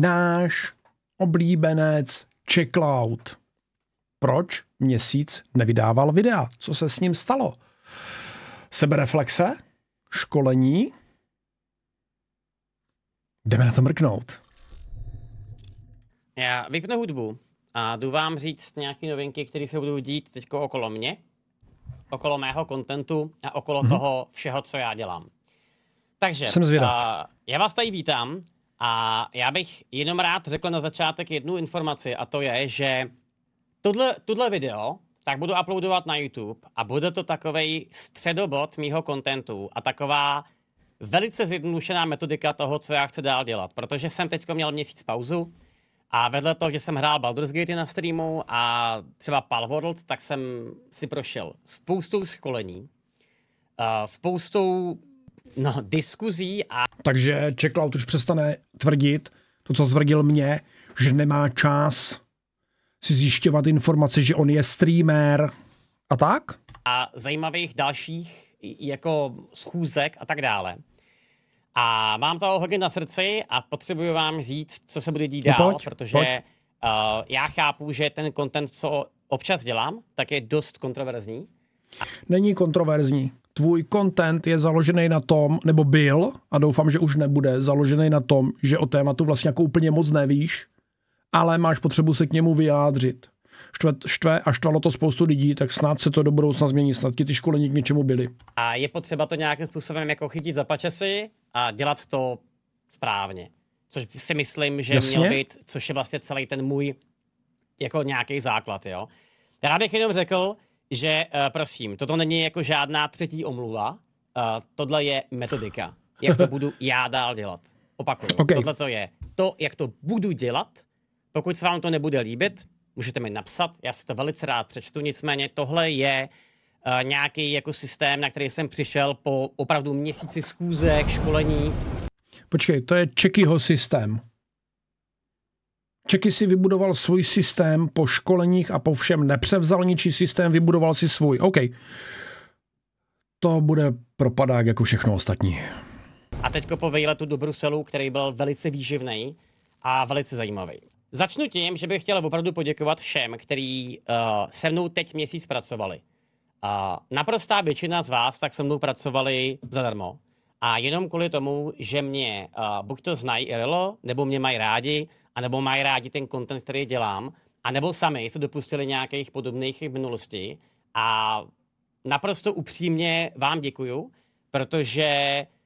náš oblíbenec Checkloud. Proč měsíc nevydával videa? Co se s ním stalo? Sebereflexe? Školení? Jdeme na to mrknout. Já vypnu hudbu a jdu vám říct nějaké novinky, které se budou dít teď okolo mě, okolo mého kontentu a okolo mm-hmm. toho všeho, co já dělám. Takže Jsem zvědav. Uh, já vás tady vítám. A já bych jenom rád řekl na začátek jednu informaci a to je, že tohle, tohle video tak budu uploadovat na YouTube a bude to takový středobod mýho kontentu a taková velice zjednodušená metodika toho, co já chci dál dělat, protože jsem teď měl měsíc pauzu a vedle toho, že jsem hrál Baldur's Gate na streamu a třeba Palworld, tak jsem si prošel spoustou školení, eh, spoustu No, diskuzí a... Takže Checkout už přestane tvrdit to, co tvrdil mě, že nemá čas si zjišťovat informace, že on je streamer a tak? A zajímavých dalších jako schůzek a tak dále. A mám toho hodně na srdci a potřebuji vám říct, co se bude dít no dál, no pojď, protože pojď. Uh, já chápu, že ten content, co občas dělám, tak je dost kontroverzní. Není kontroverzní tvůj content je založený na tom, nebo byl, a doufám, že už nebude, založený na tom, že o tématu vlastně jako úplně moc nevíš, ale máš potřebu se k němu vyjádřit. Štve, štve a štvalo to spoustu lidí, tak snad se to do budoucna změní, snad ti ty školení k něčemu byly. A je potřeba to nějakým způsobem jako chytit za pačesy a dělat to správně. Což si myslím, že Jasně? měl být, což je vlastně celý ten můj jako nějaký základ, jo. Já bych jenom řekl, že, uh, prosím, toto není jako žádná třetí omluva, uh, tohle je metodika, jak to budu já dál dělat. Opakuju, okay. tohle to je to, jak to budu dělat. Pokud se vám to nebude líbit, můžete mi napsat, já si to velice rád přečtu, nicméně tohle je uh, nějaký jako systém, na který jsem přišel po opravdu měsíci schůzek, školení. Počkej, to je Čekyho systém. Čeky si vybudoval svůj systém po školeních a po všem. Nepřevzal ničí systém, vybudoval si svůj. OK. To bude propadák jako všechno ostatní. A teďko po výletu do Bruselu, který byl velice výživný a velice zajímavý. Začnu tím, že bych chtěl opravdu poděkovat všem, kteří uh, eh, se mnou teď měsíc pracovali. Uh, naprostá většina z vás tak se mnou pracovali zadarmo. A jenom kvůli tomu, že mě uh, buď to znají Irelo, nebo mě mají rádi anebo mají rádi ten content, který dělám, anebo sami se dopustili nějakých podobných minulosti. A naprosto upřímně vám děkuju, protože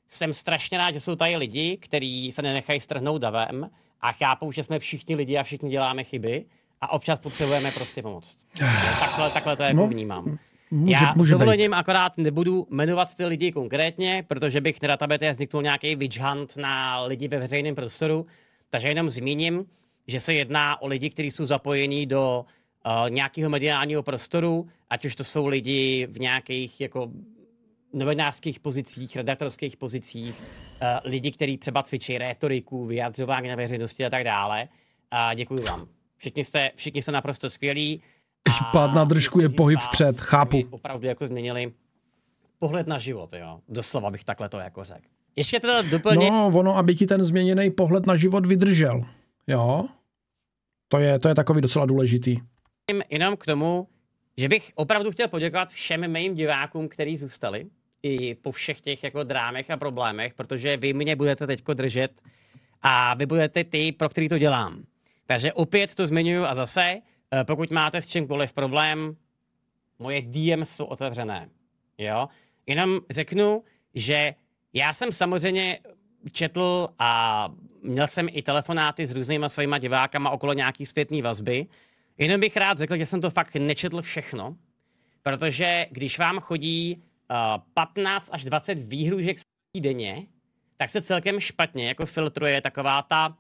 jsem strašně rád, že jsou tady lidi, kteří se nenechají strhnout davem a chápou, že jsme všichni lidi a všichni děláme chyby a občas potřebujeme prostě pomoc. Takhle, takhle to jako no, vnímám. Může, Já může s dovolením být. akorát nebudu jmenovat ty lidi konkrétně, protože bych na databete vzniknul nějaký witch hunt na lidi ve veřejném prostoru, takže jenom zmíním, že se jedná o lidi, kteří jsou zapojení do uh, nějakého mediálního prostoru, ať už to jsou lidi v nějakých jako novinářských pozicích, redaktorských pozicích, uh, lidi, kteří třeba cvičí rétoriku, vyjadřování na veřejnosti a tak dále. A děkuji vám. Všichni jste, všichni jste naprosto skvělí. Pád na držku je pohyb vpřed, chápu. Opravdu jako změnili pohled na život, jo. Doslova bych takhle to jako řekl. Ještě teda doplně... No, ono, aby ti ten změněný pohled na život vydržel. Jo? To je, to je takový docela důležitý. Jenom k tomu, že bych opravdu chtěl poděkovat všem mým divákům, kteří zůstali i po všech těch jako drámech a problémech, protože vy mě budete teď držet a vy budete ty, pro který to dělám. Takže opět to zmiňuju a zase, eh, pokud máte s čímkoliv problém, moje DM jsou otevřené. Jo? Jenom řeknu, že já jsem samozřejmě četl a měl jsem i telefonáty s různýma svýma divákama okolo nějaký zpětní vazby. Jenom bych rád řekl, že jsem to fakt nečetl všechno, protože když vám chodí uh, eh, 15 až 20 výhružek denně, tak se celkem špatně jako filtruje taková ta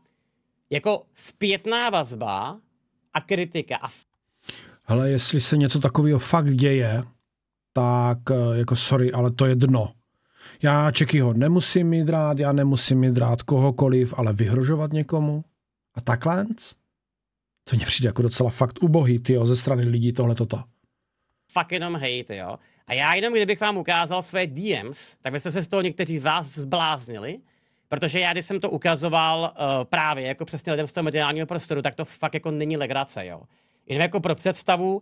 jako zpětná vazba a kritika. A Hele, jestli se něco takového fakt děje, tak eh, jako sorry, ale to je dno. Já ho nemusím mít rád, já nemusím mít rád kohokoliv, ale vyhrožovat někomu? A takhle? To mě přijde jako docela fakt ubohý, ty ze strany lidí tohle toto. Fakt jenom hejt, jo. A já jenom, kdybych vám ukázal své DMs, tak byste se z toho někteří z vás zbláznili, protože já, když jsem to ukazoval uh, právě jako přesně lidem z toho mediálního prostoru, tak to fakt jako není legrace, jo. Jenom jako pro představu,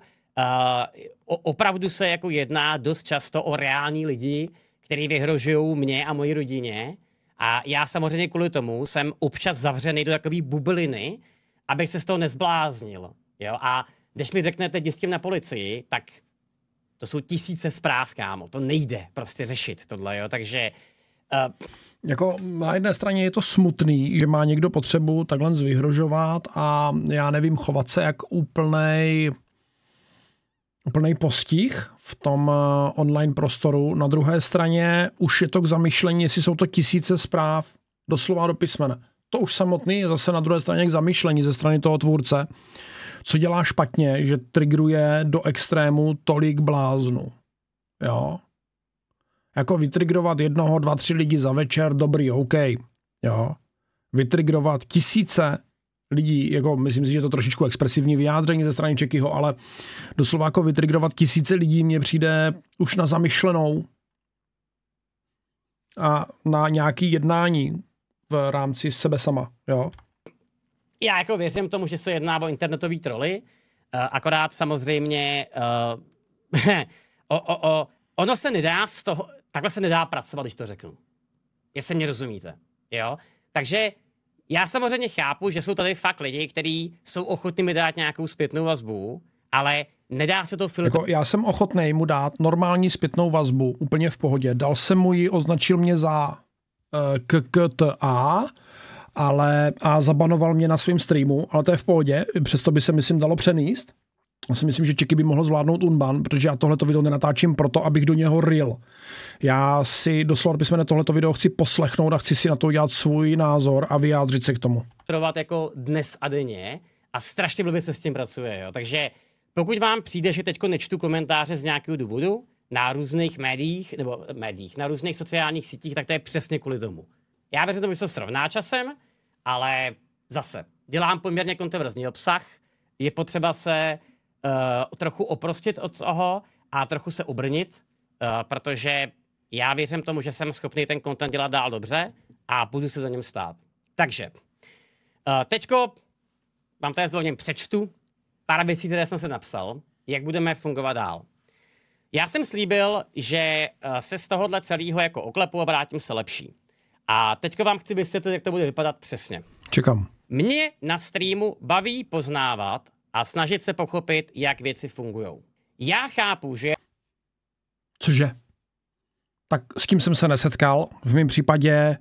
uh, opravdu se jako jedná dost často o reální lidi, který vyhrožují mě a mojí rodině. A já samozřejmě kvůli tomu jsem občas zavřený do takové bubliny, abych se z toho nezbláznil. Jo? A když mi řeknete, jdi s tím na policii, tak to jsou tisíce zpráv, kámo. To nejde prostě řešit tohle, jo. Takže uh, jako na jedné straně je to smutný, že má někdo potřebu takhle zvyhrožovat a já nevím, chovat se jak úplnej úplný postih v tom eh, online prostoru. Na druhé straně už je to k zamyšlení, jestli jsou to tisíce zpráv, doslova do písmene. To už samotný je zase na druhé straně k zamyšlení ze strany toho tvůrce, co dělá špatně, že trigruje do extrému tolik bláznů. Jo? Jako vytrigrovat jednoho, dva, tři lidi za večer, dobrý, OK. Jo? Vytrigrovat tisíce lidí, jako myslím si, že to trošičku expresivní vyjádření ze strany Čekyho, ale doslova jako vytrigrovat tisíce lidí mě přijde už na zamyšlenou a na nějaký jednání v rámci sebe sama, jo. Já jako věřím tomu, že se jedná o internetový troly, eh, akorát samozřejmě uh, o, o, o, ono se nedá z toho, takhle se nedá pracovat, když to řeknu. Jestli mě rozumíte, jo. Takže já samozřejmě chápu, že jsou tady fakt lidi, kteří jsou ochotní mi dát nějakou zpětnou vazbu, ale nedá se to filtrovat. Jako já jsem ochotný mu dát normální zpětnou vazbu, úplně v pohodě. Dal jsem mu ji, označil mě za uh, eh, KKTA, ale a zabanoval mě na svém streamu, ale to je v pohodě, přesto by se, myslím, dalo přenést. Já si myslím, že Čeky by mohl zvládnout Unban, protože já tohleto video nenatáčím proto, abych do něho ril. Já si doslova na tohleto video chci poslechnout a chci si na to udělat svůj názor a vyjádřit se k tomu. Trovat jako dnes a denně a strašně blbě se s tím pracuje. Jo. Takže pokud vám přijde, že teď nečtu komentáře z nějakého důvodu, na různých médiích, nebo eh, médiích, na různých sociálních sítích, tak to je přesně kvůli tomu. Já věřím tomu, že se srovná časem, ale zase, dělám poměrně kontroverzní obsah, je potřeba se uh, trochu oprostit od toho a trochu se ubrnit, uh, protože já věřím tomu, že jsem schopný ten content dělat dál dobře a budu se za něm stát. Takže, uh, teďko vám tady zvolně přečtu pár věcí, které jsem se napsal, jak budeme fungovat dál. Já jsem slíbil, že se z tohohle celého jako oklepu a vrátím se lepší. A teďko vám chci vysvětlit, jak to bude vypadat přesně. Čekám. Mě na streamu baví poznávat a snažit se pochopit, jak věci fungují. Já chápu, že... Cože? Tak s tím jsem se nesetkal. V mém případě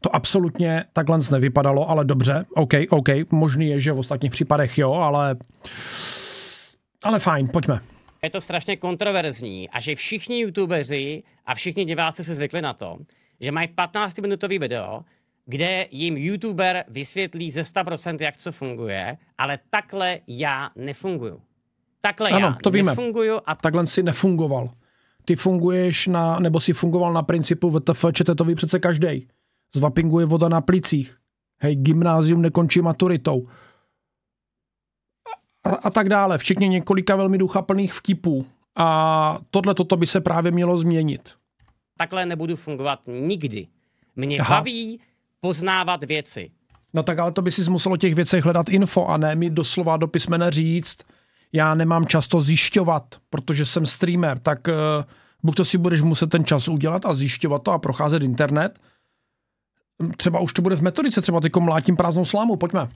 to absolutně takhle nevypadalo, ale dobře, OK, OK, možný je, že v ostatních případech jo, ale... Ale fajn, pojďme. Je to strašně kontroverzní a že všichni youtubeři a všichni diváci se zvykli na to, že mají 15-minutový video, kde jim youtuber vysvětlí ze 100%, jak co funguje, ale takhle já nefunguju. Takhle ano, já to víme. nefunguju. A... Takhle si nefungoval. Ty funguješ na, nebo si fungoval na principu VTF, čete to ví přece každý. Zvapinguje voda na plicích. Hej, gymnázium nekončí maturitou. A, a tak dále, včetně několika velmi duchaplných vtipů. A tohle toto by se právě mělo změnit. Takhle nebudu fungovat nikdy. Mě Aha. baví poznávat věci. No tak ale to by si muselo o těch věcech hledat info a ne mi doslova do písmene říct, já nemám často zjišťovat, protože jsem streamer, tak uh, buď to si budeš muset ten čas udělat a zjišťovat to a procházet internet. Třeba už to bude v metodice, třeba teď mlátím prázdnou slámu, pojďme.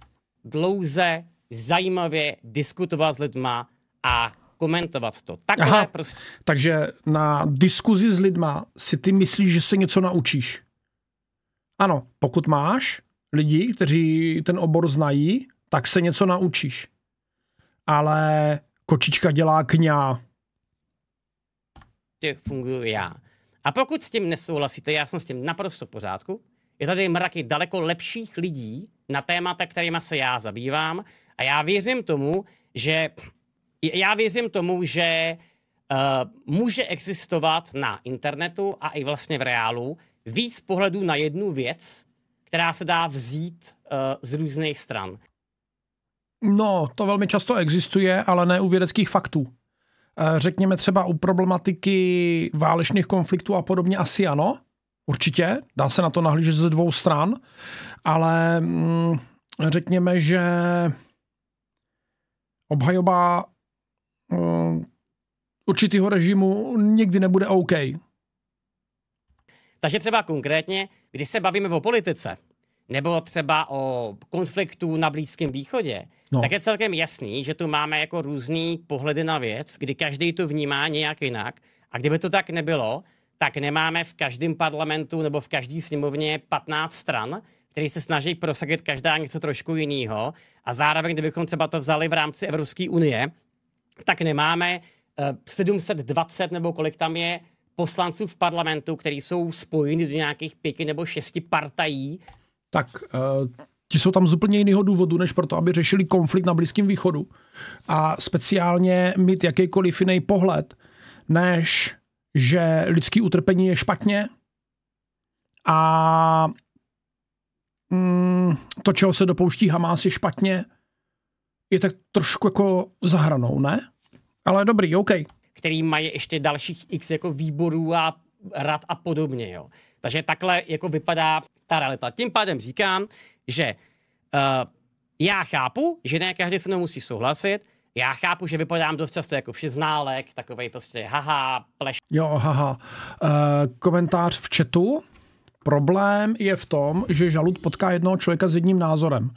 Dlouze, zajímavě diskutovat s lidma a komentovat to. Takhle Aha, prostě. Takže na diskuzi s lidma si ty myslíš, že se něco naučíš? Ano, pokud máš lidi, kteří ten obor znají, tak se něco naučíš. Ale kočička dělá kňá. funguju já. A pokud s tím nesouhlasíte, já jsem s tím naprosto v pořádku. Je tady mraky daleko lepších lidí na témata, kterými se já zabývám. A já věřím tomu, že já věřím tomu, že uh, může existovat na internetu a i vlastně v reálu víc pohledů na jednu věc, která se dá vzít uh, z různých stran. No, to velmi často existuje, ale ne u vědeckých faktů. Eh, řekněme třeba u problematiky válečných konfliktů a podobně asi ano, určitě, dá se na to nahlížet ze dvou stran, ale mm, řekněme, že obhajoba mm, určitého režimu někdy nebude OK. Takže třeba konkrétně, když se bavíme o politice, nebo třeba o konfliktu na Blízkém východě, no. tak je celkem jasný, že tu máme jako různý pohledy na věc, kdy každý to vnímá nějak jinak. A kdyby to tak nebylo, tak nemáme v každém parlamentu nebo v každé sněmovně 15 stran, který se snaží prosadit každá něco trošku jiného. A zároveň, kdybychom třeba to vzali v rámci Evropské unie, tak nemáme 720 eh, nebo kolik tam je poslanců v parlamentu, který jsou spojeni do nějakých pěti nebo šesti partají? Tak uh, ti jsou tam z úplně jiného důvodu, než proto, aby řešili konflikt na Blízkém východu. A speciálně mít jakýkoliv jiný pohled, než že lidský utrpení je špatně a mm, to, čeho se dopouští Hamás, je špatně, je tak trošku jako zahranou, ne? Ale dobrý, OK který mají ještě dalších x jako výborů a rad a podobně. Jo. Takže takhle jako vypadá ta realita. Tím pádem říkám, že uh, já chápu, že ne každý se mnou musí souhlasit, já chápu, že vypadám dost často jako všeználek, takový prostě haha, pleš. Jo, haha. Uh, komentář v chatu. Problém je v tom, že žalud potká jednoho člověka s jedním názorem.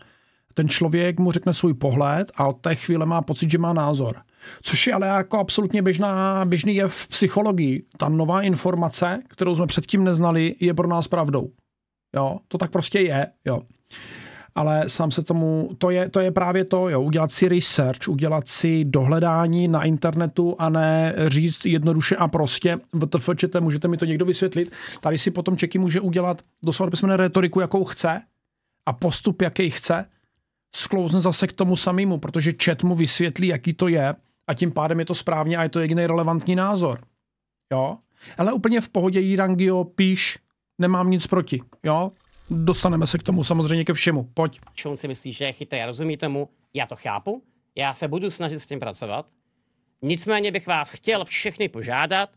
Ten člověk mu řekne svůj pohled a od té chvíle má pocit, že má názor. Což je ale jako absolutně běžná, běžný je v psychologii. Ta nová informace, kterou jsme předtím neznali, je pro nás pravdou. Jo, to tak prostě je, jo. Ale sám se tomu, to je, to je právě to, jo, udělat si research, udělat si dohledání na internetu a ne říct jednoduše a prostě, vtfčete, můžete mi to někdo vysvětlit. Tady si potom čeky může udělat doslova písmene retoriku, jakou chce a postup, jaký chce, sklouzne zase k tomu samému, protože chat mu vysvětlí, jaký to je a tím pádem je to správně a je to jediný relevantní názor. Jo? Ale úplně v pohodě, Jirangio, píš, nemám nic proti. Jo? Dostaneme se k tomu samozřejmě ke všemu. Pojď. On si myslí, že je chytrý, rozumí tomu, já to chápu, já se budu snažit s tím pracovat. Nicméně bych vás chtěl všechny požádat,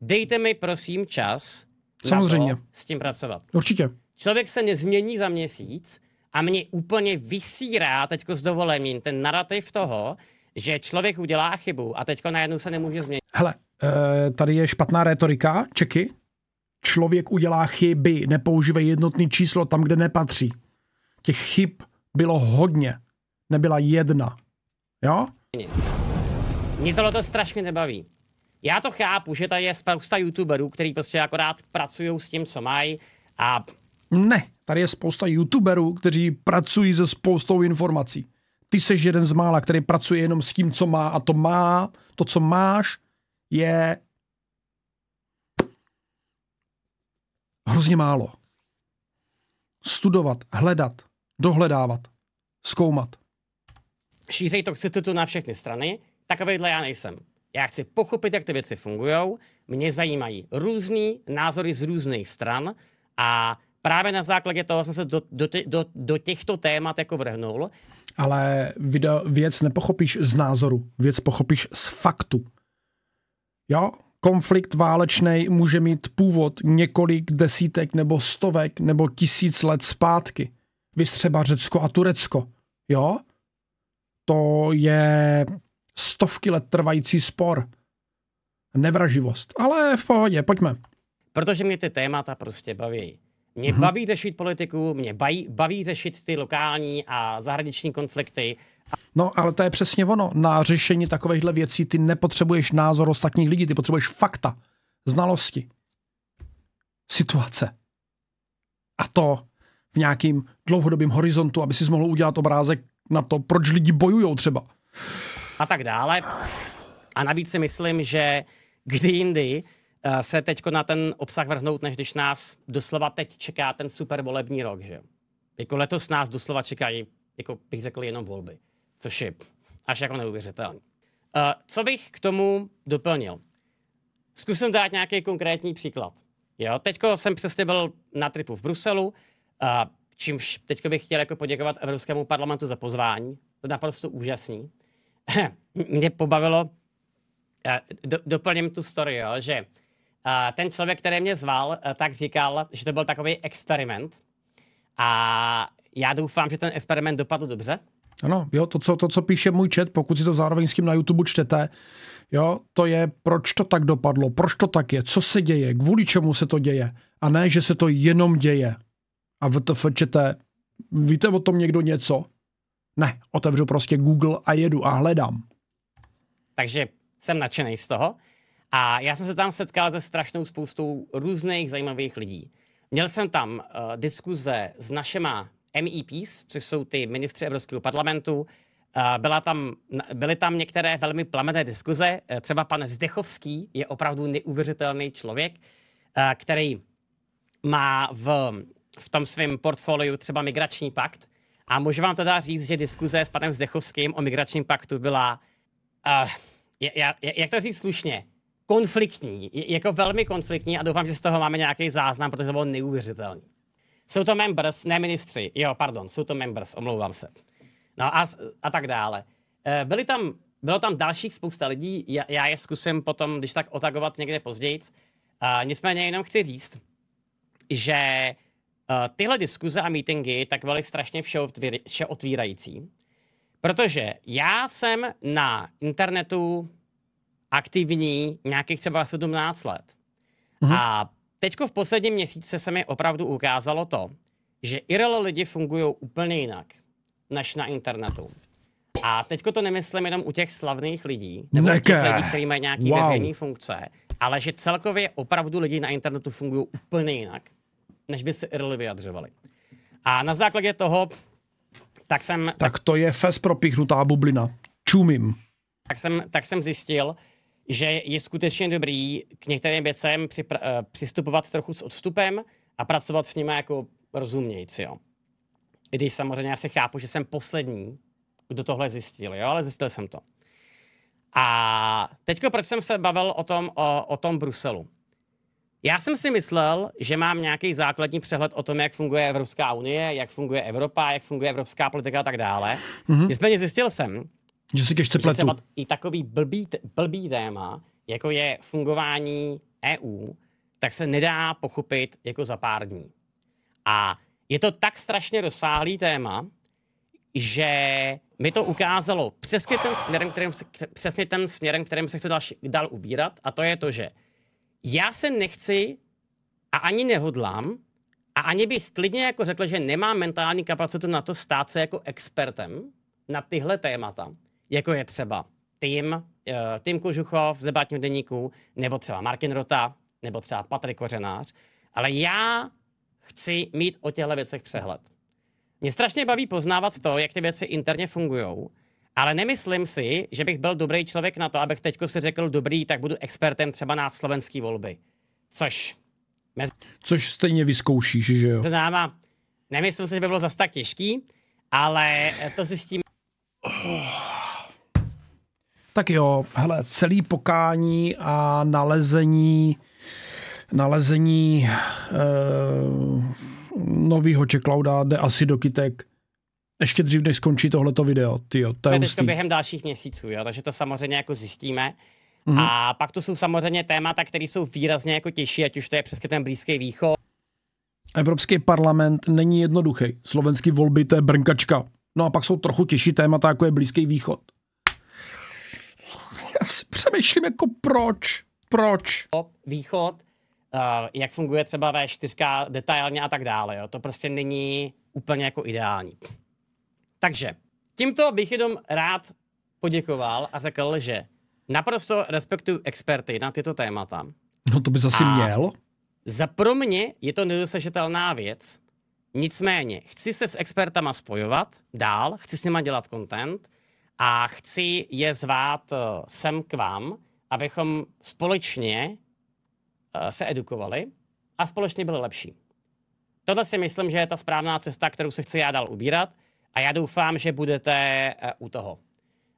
dejte mi prosím čas Samozřejmě. to, s tím pracovat. Určitě. Člověk se nezmění za měsíc a mě úplně vysírá teďko s dovolením ten narrativ toho, že člověk udělá chybu a teďko najednou se nemůže změnit. Hele, eh, tady je špatná retorika, čeky. Člověk udělá chyby, nepoužívej jednotný číslo tam, kde nepatří. Těch chyb bylo hodně, nebyla jedna. Jo? Mě tohle to strašně nebaví. Já to chápu, že tady je spousta youtuberů, který prostě akorát pracují s tím, co mají a... Ne, tady je spousta youtuberů, kteří pracují se spoustou informací ty jsi jeden z mála, který pracuje jenom s tím, co má a to má, to, co máš, je hrozně málo. Studovat, hledat, dohledávat, zkoumat. Šířej tu na všechny strany, takovejhle já nejsem. Já chci pochopit, jak ty věci fungují, mě zajímají různý názory z různých stran a právě na základě toho jsem se do, do, do, do těchto témat jako vrhnul. Ale video, věc nepochopíš z názoru, věc pochopíš z faktu. Jo? Konflikt válečný může mít původ několik desítek nebo stovek nebo tisíc let zpátky. Vys třeba Řecko a Turecko. Jo? To je stovky let trvající spor. Nevraživost. Ale v pohodě, pojďme. Protože mě ty témata prostě baví. Mě mm-hmm. baví řešit politiku, mě baví, baví řešit ty lokální a zahraniční konflikty. No, ale to je přesně ono. Na řešení takovýchhle věcí ty nepotřebuješ názor ostatních lidí, ty potřebuješ fakta, znalosti, situace. A to v nějakým dlouhodobém horizontu, aby si mohl udělat obrázek na to, proč lidi bojují třeba. A tak dále. A navíc si myslím, že kdy jindy Eh, se teď na ten obsah vrhnout, než když nás doslova teď čeká ten super volební rok, že Jako letos nás doslova čekají, jako bych řekl, jenom volby, což je až jako neuvěřitelné. Eh, co bych k tomu doplnil? Zkusím dát nějaký konkrétní příklad. Jo, teďko jsem přesně byl na tripu v Bruselu, eh, čímž teďko bych chtěl jako poděkovat Evropskému parlamentu za pozvání. To je naprosto úžasný. Mě pobavilo, doplním tu story, jo, že ten člověk, který mě zval, eh, tak říkal, že to byl takový experiment. A já doufám, že ten experiment dopadl dobře. Ano, jo, to, co, to, co píše můj chat, pokud si to zároveň s tím na YouTube čtete, jo, to je, proč to tak dopadlo, proč to tak je, co se děje, kvůli čemu se to děje. A ne, že se to jenom děje. A v to čete, víte o tom někdo něco? Ne, otevřu prostě Google a jedu a hledám. Takže jsem nadšený z toho. A já jsem se tam setkal se strašnou spoustou různých zajímavých lidí. Měl jsem tam uh, diskuze s našema MEPs, což jsou ty ministři Evropského parlamentu. Uh, byla tam, byly tam některé velmi plamené diskuze. Uh, třeba pan Zdechovský je opravdu neuvěřitelný člověk, uh, který má v, v tom svém portfoliu třeba migrační pakt. A můžu vám teda říct, že diskuze s panem Zdechovským o migračním paktu byla, uh, jak to říct slušně, konfliktní, jako velmi konfliktní a doufám, že z toho máme nějaký záznam, protože to bylo neuvěřitelné. Jsou to members, ne ministři, jo, pardon, jsou to members, omlouvám se. No a, a tak dále. Eh, byli tam, bylo tam dalších spousta lidí, já, já je zkusím potom, když tak, otagovat někde později. A eh, nicméně jenom chci říct, že eh, tyhle diskuze a meetingy tak byly strašně všeotvírající, protože já jsem na internetu aktivní nějakých třeba 17 let. Mhm. A teďko v posledním měsíce se mi opravdu ukázalo to, že IRL lidi fungují úplně jinak než na internetu. A teďko to nemyslím jenom u těch slavných lidí, nebo Neke. u těch lidí, kteří mají nějaké wow. veřejné funkce, ale že celkově opravdu lidi na internetu fungují úplně jinak, než by se IRL vyjadřovali. A na základě toho, tak jsem... Tak to je fest propíchnutá bublina. Čumím. Tak jsem, tak jsem zjistil, že je skutečně dobrý k některým věcem připra- eh, přistupovat trochu s odstupem a pracovat s nimi jako rozumějící, jo. I když samozřejmě já se chápu, že jsem poslední, kdo tohle zjistil, jo, ale zjistil jsem to. A teďko, proč jsem se bavil o tom, o, o tom Bruselu? Já jsem si myslel, že mám nějaký základní přehled o tom, jak funguje Evropská unie, jak funguje Evropa, jak funguje evropská politika a tak dále. Mm-hmm. Nicméně zjistil jsem, že si těžce pletu. Třeba i takový blbý, blbý téma, jako je fungování EU, tak se nedá pochopit jako za pár dní. A je to tak strašně rozsáhlý téma, že mi to ukázalo přesně ten směrem, kterým se, přesně ten směrem, kterým se chce dal dal ubírat, a to je to, že já se nechci a ani nehodlám, a ani bych klidně jako řekl, že nemám mentální kapacitu na to stát se jako expertem na tyhle témata jako je třeba tým, eh, tým Kožuchov z debátního denníku, nebo třeba Martin Rota, nebo třeba Patrik Kořenář. Ale já chci mít o těchto věcech přehled. Mě strašně baví poznávat to, jak ty věci interně fungují, ale nemyslím si, že bych byl dobrý člověk na to, abych teď si řekl dobrý, tak budu expertem třeba na slovenské volby. Což... Mezi... Což stejně vyzkoušíš, že jo? Známa. Nemyslím si, že by bylo zas tak těžký, ale to si s tím... Oh. Tak jo, hele, celý pokání a nalezení nalezení e, novýho Čeklauda jde asi do kytek ještě dřív, než skončí tohleto video. Tyjo, to je to během dalších měsíců, jo, takže to samozřejmě jako zjistíme. Mm-hmm. A pak to jsou samozřejmě témata, které jsou výrazně jako těžší, ať už to je přesně ten Blízký východ. Evropský parlament není jednoduchý. Slovenský volby to je brnkačka. No a pak jsou trochu těžší témata, jako je Blízký východ já si přemýšlím jako proč, proč. Východ, uh, jak funguje třeba V4 detailně a tak dále, jo. To prostě není úplně jako ideální. Takže, tímto bych jenom rád poděkoval a řekl, že naprosto respektuju experty na tyto témata. No to by zase a měl. Za pro mě je to nedosažitelná věc, nicméně chci se s expertama spojovat dál, chci s nima dělat content, a chci je zvát eh, sem k vám, abychom společně eh, se edukovali a společně byli lepší. Tohle si myslím, že je ta správná cesta, kterou se chci já dál ubírat a já doufám, že budete eh, u toho.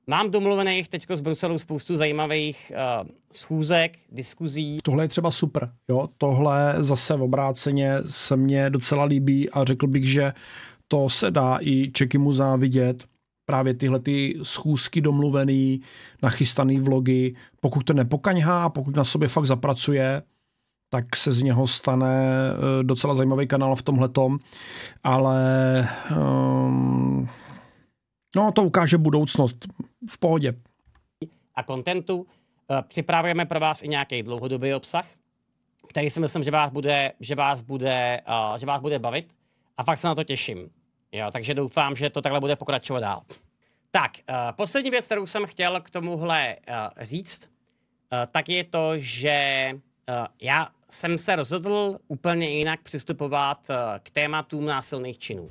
Mám domluvených teď z Bruselu spoustu zajímavých uh, schůzek, diskuzí. Tohle je třeba super. Jo? Tohle zase v obráceně se mně docela líbí a řekl bych, že to se dá i Čekymu závidět, právě tyhle ty schůzky domluvený, nachystaný vlogy, pokud to nepokaňhá, pokud na sobě fakt zapracuje, tak se z něho stane eh, docela zajímavý kanál v tomhletom, ale um, no to ukáže budoucnost v pohodě. A kontentu eh, připravujeme pro vás i nějaký dlouhodobý obsah, který si myslím, že vás bude, že vás bude, eh, že vás bude bavit a fakt se na to těším. Jo, takže doufám, že to takhle bude pokračovat dál. Tak, uh, poslední věc, kterou jsem chtěl k tomuhle uh, říct, uh, tak je to, že uh, já jsem se rozhodl úplně jinak přistupovat uh, k tématům násilných činů.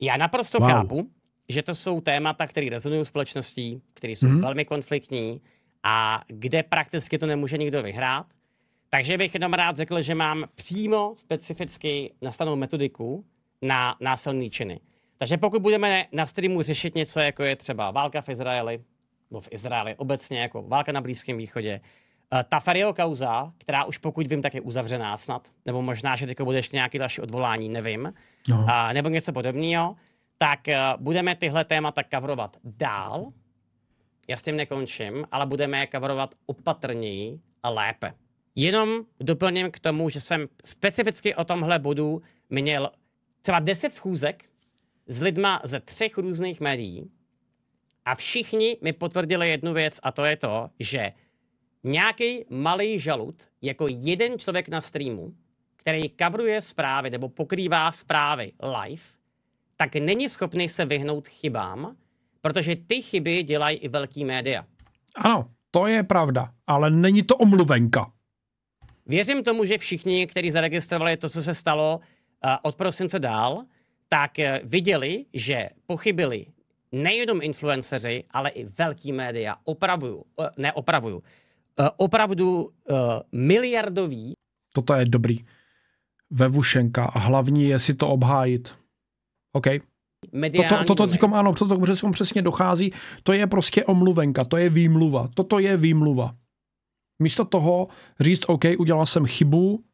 Já naprosto wow. chápu, že to jsou témata, které rezonují společností, které jsou mm-hmm. velmi konfliktní a kde prakticky to nemůže nikdo vyhrát. Takže bych jenom rád řekl, že mám přímo specificky nastanou metodiku, na násilné činy. Takže pokud budeme na streamu řešit něco, jako je třeba válka v Izraeli, nebo v Izraeli obecně, jako válka na Blízkém východě, eh, ta Ferio kauza, která už pokud vím, tak je uzavřená snad, nebo možná, že teď bude ještě nějaké další odvolání, nevím, no. a, nebo něco podobného, tak eh, budeme tyhle témata kavrovat dál. Já s tím nekončím, ale budeme je kavrovat opatrněji a lépe. Jenom doplním k tomu, že jsem specificky o tomhle bodu měl třeba deset schůzek s lidma ze třech různých médií a všichni mi potvrdili jednu věc a to je to, že nějaký malý žalud, jako jeden člověk na streamu, který kavruje zprávy nebo pokrývá zprávy live, tak není schopný se vyhnout chybám, protože ty chyby dělají i velký média. Ano, to je pravda, ale není to omluvenka. Věřím tomu, že všichni, kteří zaregistrovali to, co se stalo, od prosince dál, tak eh, viděli, že pochybili nejenom influenceři, ale i velký média. Opravuju, eh, ne opravuju, eh, opravdu miliardový. Toto je dobrý. Vevušenka a hlavní je si to obhájit. OK. Mediální toto, toto teďkom, ano, toto se přesně dochází. To je prostě omluvenka, to je výmluva. Toto je výmluva. Místo toho říct, OK, udělal jsem chybu,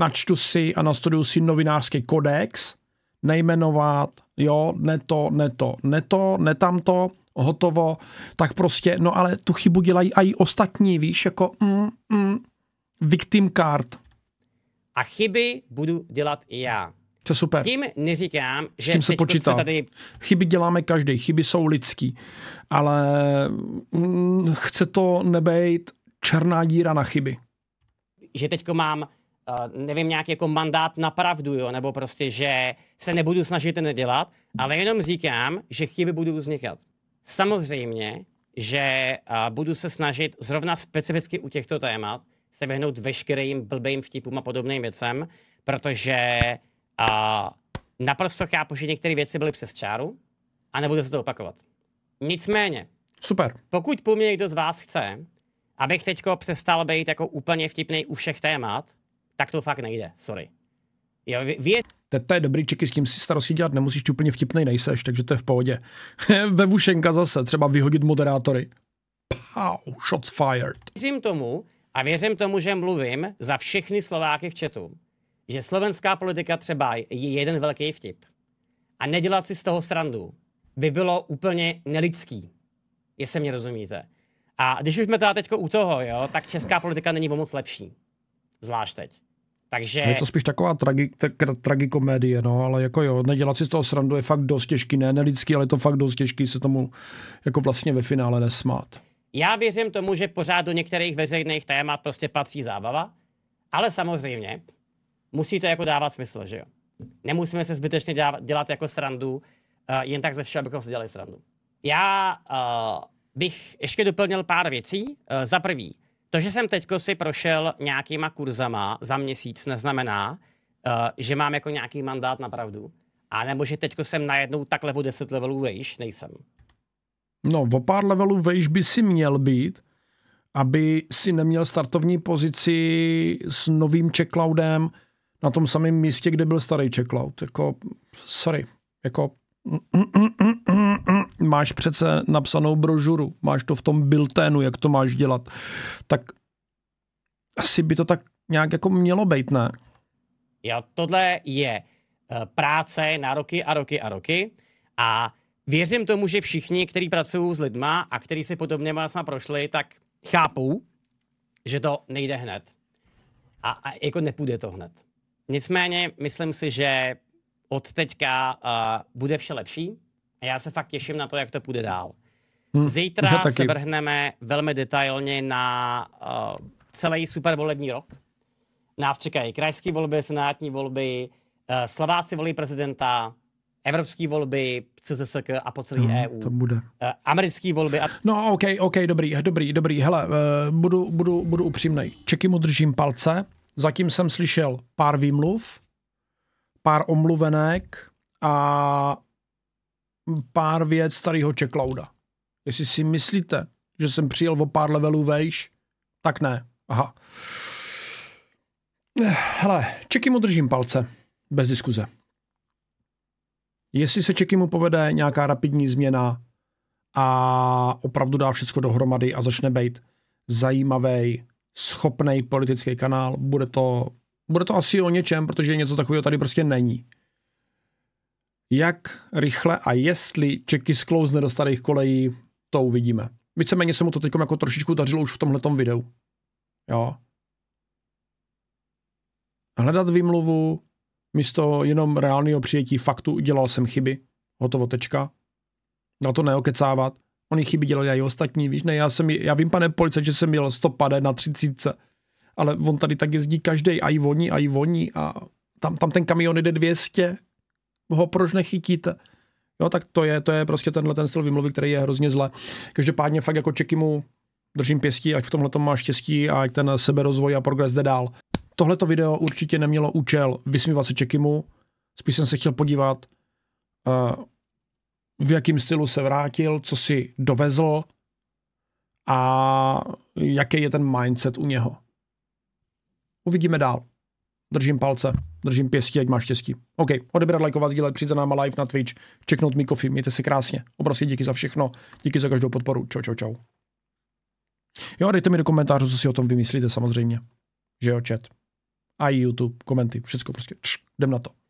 načtu si a nastuduju si novinářský kodex, nejmenovat, jo, ne to, ne to, ne to, ne tamto, hotovo, tak prostě, no ale tu chybu dělají i ostatní, víš, jako mm, mm, victim card. A chyby budu dělat i já. To super. Tím neříkám, že tím se počítá. Se tady... Chyby děláme každý, chyby jsou lidský, ale mm, chce to nebejt černá díra na chyby. Že teďko mám Eh, nevím, nějaký jako mandát na pravdu, jo, nebo prostě, že se nebudu snažit nedělat, ale jenom říkám, že chyby budou vznikat. Samozřejmě, že eh, budu se snažit zrovna specificky u těchto témat se vyhnout veškerým blbým vtipům a podobným věcem, protože a, eh, naprosto chápu, že některé věci byly přes čáru a nebudu se to opakovat. Nicméně, Super. pokud po mně někdo z vás chce, abych teďko přestal být jako úplně vtipný u všech témat, tak to fakt nejde, sorry. Jo, vě... To, to je dobrý, čeky, s tím si starosti dělat nemusíš, úplně vtipnej nejseš, takže to je v pohodě. Vevušenka zase, třeba vyhodit moderátory. Pow, shots fired. Věřím tomu a věřím tomu, že mluvím za všechny Slováky v chatu, že slovenská politika třeba je jeden velký vtip. A nedělat si z toho srandu by bylo úplně nelidský, jestli mě rozumíte. A když už jsme teda teď u toho, jo, tak česká politika není o moc lepší. Zvlášť teď. Takže... No je to spíš taková tragi, tra, tragikomédie, no, ale jako jo, nedělat si z toho srandu je fakt dost těžký, ne nelidský, ale je to fakt dost těžký se tomu jako vlastně ve finále nesmát. Já věřím tomu, že pořád do některých veřejných témat prostě patří zábava, ale samozřejmě musí to jako dávat smysl, že jo. Nemusíme se zbytečně dělat, dělat jako srandu, uh, jen tak ze všeho, abychom si dělali srandu. Já uh, bych ještě doplnil pár věcí. Uh, za prvý, to, že jsem teďko si prošel nějakýma kurzama za měsíc, neznamená, uh, že mám jako nějaký mandát na pravdu. A nebo že teďko jsem najednou takhle o 10 levelů vejš, nejsem. No, o pár levelů vejš by si měl být, aby si neměl startovní pozici s novým checkloudem na tom samém místě, kde byl starý checkloud. Jako, sorry, jako máš přece napsanou brožuru, máš to v tom bilténu, jak to máš dělat, tak asi by to tak nějak jako mělo být, ne? Jo, tohle je eh, práce na roky a roky a roky a věřím tomu, že všichni, kteří pracují s lidma a kteří si podobně jsme prošli, tak chápou, že to nejde hned. A, a jako nepůjde to hned. Nicméně myslím si, že od teďka uh, bude vše lepší a já se fakt těším na to, jak to půjde dál. Hmm, Zítra se vrhneme velmi detailně na uh, celý volební rok. Nás čekají krajské volby, senátní volby, uh, Slováci volí prezidenta, evropské volby, CZSK a po celé no, EU. To bude. Americké volby. A... No, OK, OK, dobrý, dobrý, dobrý. Hele, uh, budu, budu, budu upřímný. Čeky mu držím palce. Zatím jsem slyšel pár výmluv, pár omluvenek a pár věc starého Checklouda. Jestli si myslíte, že jsem přijel o pár levelů vejš, tak ne. Aha. Hele, Čeky mu držím palce. Bez diskuze. Jestli se Čeky mu povede nějaká rapidní změna a opravdu dá všechno dohromady a začne být zajímavý, schopný politický kanál, bude to bude to asi o něčem, protože něco takového tady prostě není. Jak rychle a jestli Čeky sklouzne do starých kolejí, to uvidíme. Víceméně se mu to teď jako trošičku dařilo už v tomhle videu. Jo. Hledat výmluvu místo jenom reálného přijetí faktu Dělal jsem chyby. Hotovo tečka. Na to neokecávat. Oni chyby dělali i ostatní, víš, ne, já jsem, já vím, pane policajt, že jsem měl 100 na 30 ale on tady tak jezdí každý, a i voní, a i voní a tam, tam ten kamion jde 200, ho proč nechytíte? Jo, tak to je, to je prostě tenhle ten styl vymluvy, který je hrozně zle. Každopádně fakt jako čeky mu držím pěstí, ať v tomhle má štěstí a ať ten seberozvoj a progres jde dál. Tohleto video určitě nemělo účel vysmívat se Čekimu, spíš jsem se chtěl podívat, eh, v jakém stylu se vrátil, co si dovezl a jaký je ten mindset u něho. Uvidíme dál. Držím palce, držím pěstí, ať máš štěstí. OK, odebrat, lajkovat, sdílet, přijít za náma live na Twitch, čeknout mi kofi, mějte se krásně. Obrovský díky za všechno, díky za každou podporu. Čau, čau, čau. Jo, dejte mi do komentářů, co si o tom vymyslíte samozřejmě. Že jo, chat. A i YouTube, komenty, všechno prostě. Čš, jdem na to.